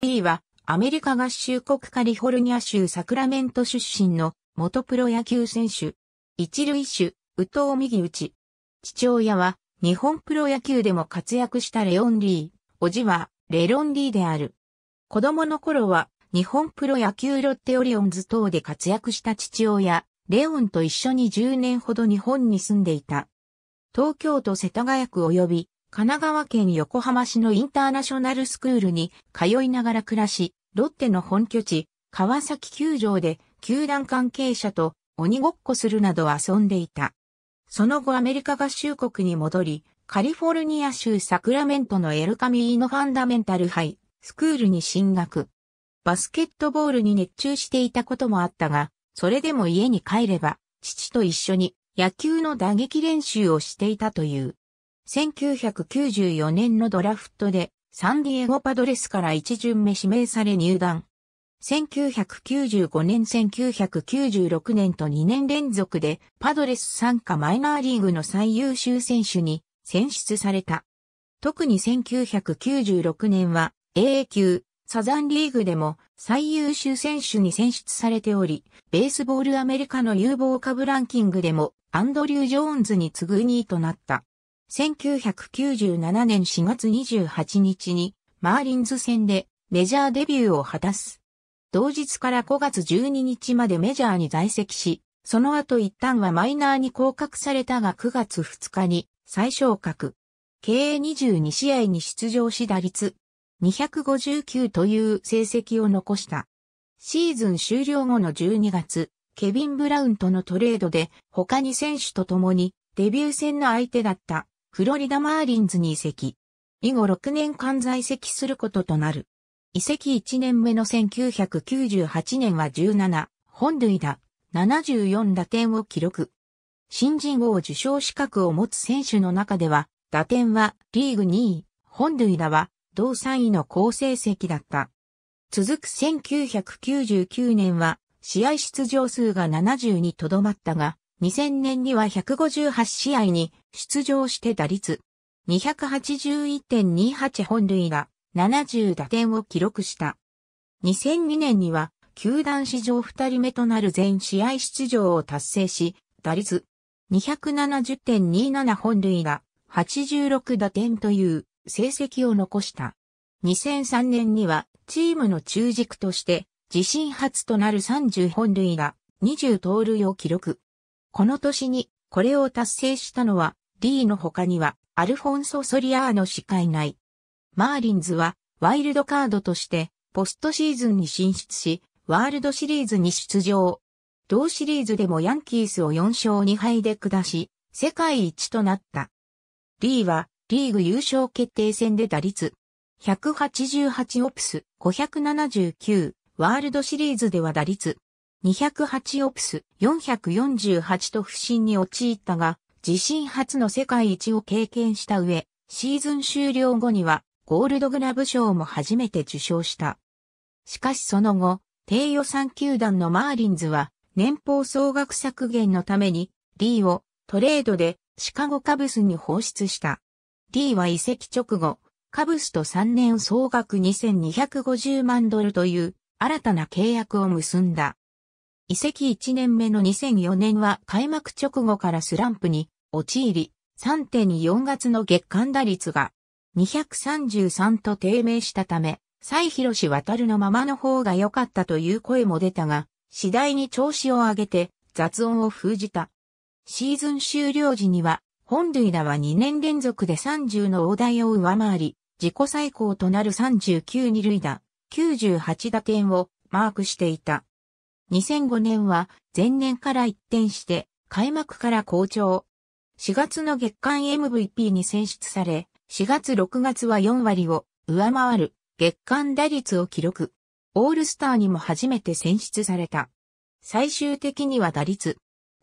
B はアメリカ合衆国カリフォルニア州サクラメント出身の元プロ野球選手。一塁手、宇藤右打ち。父親は日本プロ野球でも活躍したレオン・リー。おじはレロン・リーである。子供の頃は日本プロ野球ロッテオリオンズ等で活躍した父親、レオンと一緒に10年ほど日本に住んでいた。東京都世田谷区及び神奈川県横浜市のインターナショナルスクールに通いながら暮らし、ロッテの本拠地、川崎球場で球団関係者と鬼ごっこするなど遊んでいた。その後アメリカ合衆国に戻り、カリフォルニア州サクラメントのエルカミーノファンダメンタルハイ、スクールに進学。バスケットボールに熱中していたこともあったが、それでも家に帰れば、父と一緒に野球の打撃練習をしていたという。1994年のドラフトでサンディエゴパドレスから一巡目指名され入団。1995年1996年と2年連続でパドレス参加マイナーリーグの最優秀選手に選出された。特に1996年は AA 級サザンリーグでも最優秀選手に選出されており、ベースボールアメリカの有望株ランキングでもアンドリュー・ジョーンズに次ぐ2位となった。1997年4月28日にマーリンズ戦でメジャーデビューを果たす。同日から5月12日までメジャーに在籍し、その後一旦はマイナーに降格されたが9月2日に再昇格。計22試合に出場し打率259という成績を残した。シーズン終了後の12月、ケビン・ブラウンとのトレードで他に選手と共にデビュー戦の相手だったフロリダマーリンズに移籍。以後6年間在籍することとなる。移籍1年目の1998年は17、本塁打、74打点を記録。新人王受賞資格を持つ選手の中では、打点はリーグ2位、本塁打は同3位の好成績だった。続く1999年は、試合出場数が70にとどまったが、2000年には158試合に出場して打率281.28本塁打70打点を記録した。2002年には球団史上2人目となる全試合出場を達成し、打率270.27本塁打86打点という成績を残した。2003年にはチームの中軸として自身初となる30本塁打20盗塁を記録。この年にこれを達成したのは、リーの他には、アルフォンソ・ソリアーノしかいない。マーリンズは、ワイルドカードとして、ポストシーズンに進出し、ワールドシリーズに出場。同シリーズでもヤンキースを4勝2敗で下し、世界一となった。リーは、リーグ優勝決定戦で打率、188オプス、579、ワールドシリーズでは打率、208オプス448と不振に陥ったが、自身初の世界一を経験した上、シーズン終了後にはゴールドグラブ賞も初めて受賞した。しかしその後、低予算球団のマーリンズは年俸総額削減のために、リーをトレードでシカゴカブスに放出した。リーは移籍直後、カブスと3年総額2250万ドルという新たな契約を結んだ。移籍1年目の2004年は開幕直後からスランプに陥り、3.4月の月間打率が233と低迷したため、蔡広氏渡るのままの方が良かったという声も出たが、次第に調子を上げて雑音を封じた。シーズン終了時には、本塁打は2年連続で30の大台を上回り、自己最高となる39二塁打、98打点をマークしていた。2005年は前年から一転して開幕から好調。4月の月間 MVP に選出され、4月6月は4割を上回る月間打率を記録。オールスターにも初めて選出された。最終的には打率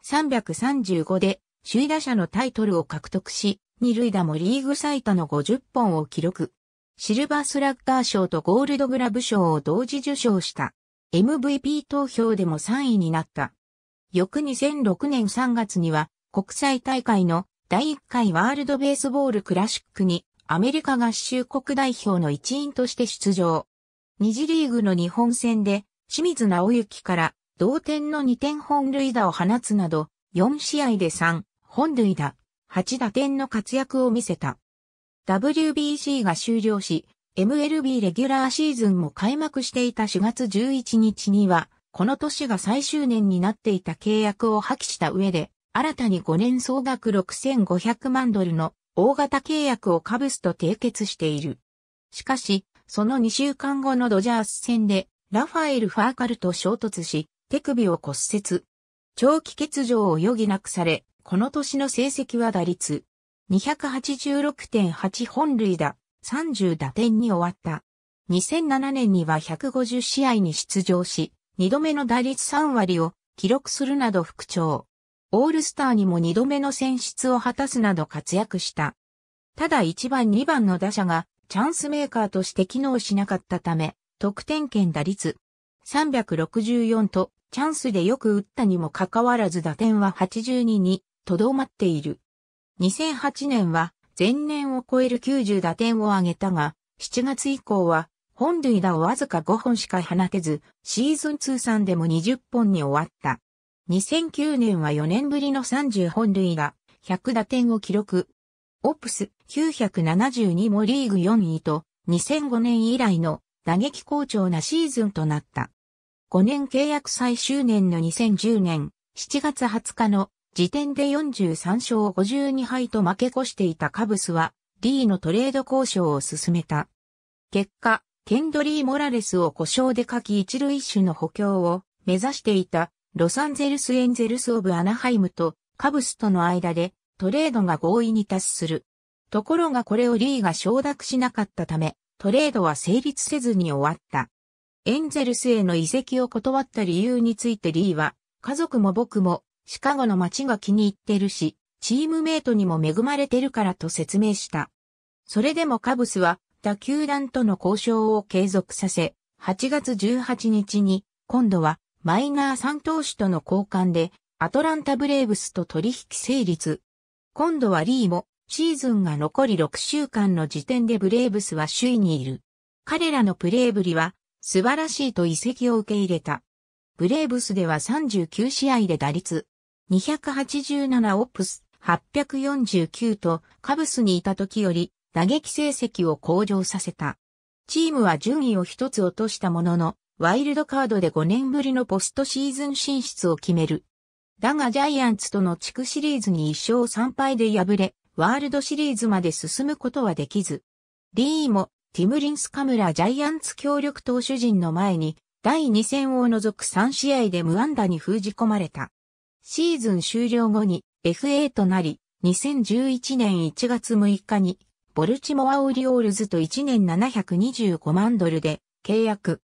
335で首位打者のタイトルを獲得し、二塁打もリーグ最多の50本を記録。シルバースラッガー賞とゴールドグラブ賞を同時受賞した。MVP 投票でも3位になった。翌2006年3月には国際大会の第1回ワールドベースボールクラシックにアメリカ合衆国代表の一員として出場。二次リーグの日本戦で清水直之から同点の2点本塁打を放つなど4試合で3本塁打8打点の活躍を見せた。WBC が終了し MLB レギュラーシーズンも開幕していた4月11日には、この年が最終年になっていた契約を破棄した上で、新たに5年総額6500万ドルの大型契約をカブスと締結している。しかし、その2週間後のドジャース戦で、ラファエル・ファーカルと衝突し、手首を骨折。長期欠場を余儀なくされ、この年の成績は打率286.8本塁打、30打点に終わった。2007年には150試合に出場し、2度目の打率3割を記録するなど復調。オールスターにも2度目の選出を果たすなど活躍した。ただ1番2番の打者がチャンスメーカーとして機能しなかったため、得点圏打率364とチャンスでよく打ったにもかかわらず打点は82にとどまっている。2008年は前年を超える90打点を挙げたが、7月以降は本塁打をわずか5本しか放てず、シーズン通算でも20本に終わった。2009年は4年ぶりの30本塁打、100打点を記録。オプス972もリーグ4位と、2005年以来の打撃好調なシーズンとなった。5年契約最終年の2010年7月20日の時点で43勝52敗と負け越していたカブスは、D のトレード交渉を進めた。結果、ケンドリー・モラレスを故障で書き一塁手の補強を目指していたロサンゼルス・エンゼルス・オブ・アナハイムとカブスとの間でトレードが合意に達する。ところがこれをリーが承諾しなかったため、トレードは成立せずに終わった。エンゼルスへの移籍を断った理由についてリーは、家族も僕もシカゴの街が気に入ってるし、チームメイトにも恵まれてるからと説明した。それでもカブスは、他球団との交渉を継続させ、8月18日に、今度はマイナー3投手との交換で、アトランタブレーブスと取引成立。今度はリーも、シーズンが残り6週間の時点でブレーブスは首位にいる。彼らのプレーぶりは、素晴らしいと遺跡を受け入れた。ブレーブスでは39試合で打率287オプス849とカブスにいた時より打撃成績を向上させた。チームは順位を一つ落としたものの、ワイルドカードで5年ぶりのポストシーズン進出を決める。だがジャイアンツとの地区シリーズに1勝3敗で敗れ、ワールドシリーズまで進むことはできず。リーも、ティムリンスカムラジャイアンツ協力投手陣の前に、第2戦を除く3試合で無安打に封じ込まれた。シーズン終了後に FA となり、2011年1月6日に、ボルチモア・オリオールズと1年725万ドルで契約。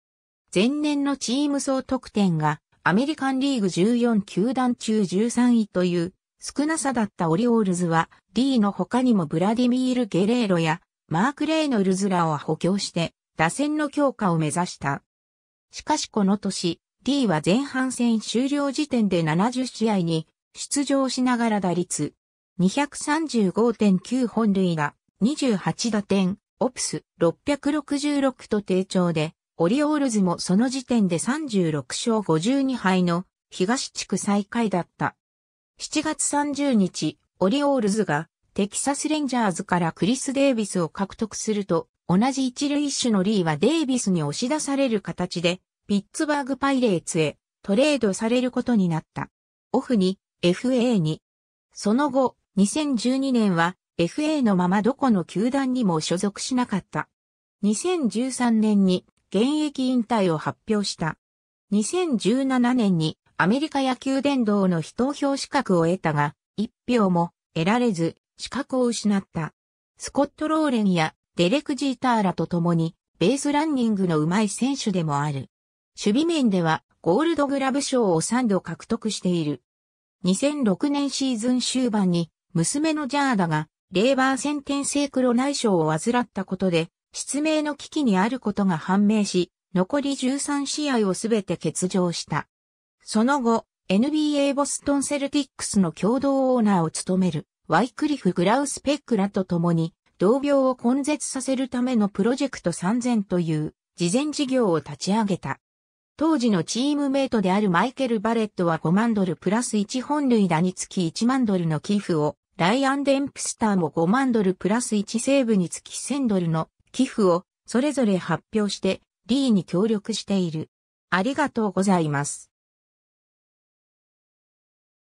前年のチーム総得点がアメリカンリーグ14球団中13位という少なさだったオリオールズは D の他にもブラディミール・ゲレーロやマーク・レイノルズらを補強して打線の強化を目指した。しかしこの年、ーは前半戦終了時点で70試合に出場しながら打率235.9本塁打、28打点、オプス666と低調で、オリオールズもその時点で36勝52敗の東地区最下位だった。7月30日、オリオールズがテキサスレンジャーズからクリス・デイビスを獲得すると、同じ一塁手のリーはデイビスに押し出される形で、ピッツバーグパイレーツへトレードされることになった。オフに FA に。その後、2012年は FA のままどこの球団にも所属しなかった。2013年に現役引退を発表した。2017年にアメリカ野球殿堂の非投票資格を得たが、一票も得られず資格を失った。スコット・ローレンやデレク・ジーターラと共にベースランニングの上手い選手でもある。守備面ではゴールドグラブ賞を3度獲得している。2006年シーズン終盤に娘のジャーダがレーバー先天性黒内障を患ったことで失明の危機にあることが判明し、残り13試合をすべて欠場した。その後、NBA ボストンセルティックスの共同オーナーを務めるワイクリフ・グラウスペックらと共に同病を根絶させるためのプロジェクト3000という事前事業を立ち上げた。当時のチームメイトであるマイケル・バレットは5万ドルプラス1本類打につき1万ドルの寄付を、ライアン・デンプスターも5万ドルプラス1セーブにつき1000ドルの寄付をそれぞれ発表して、リーに協力している。ありがとうございます。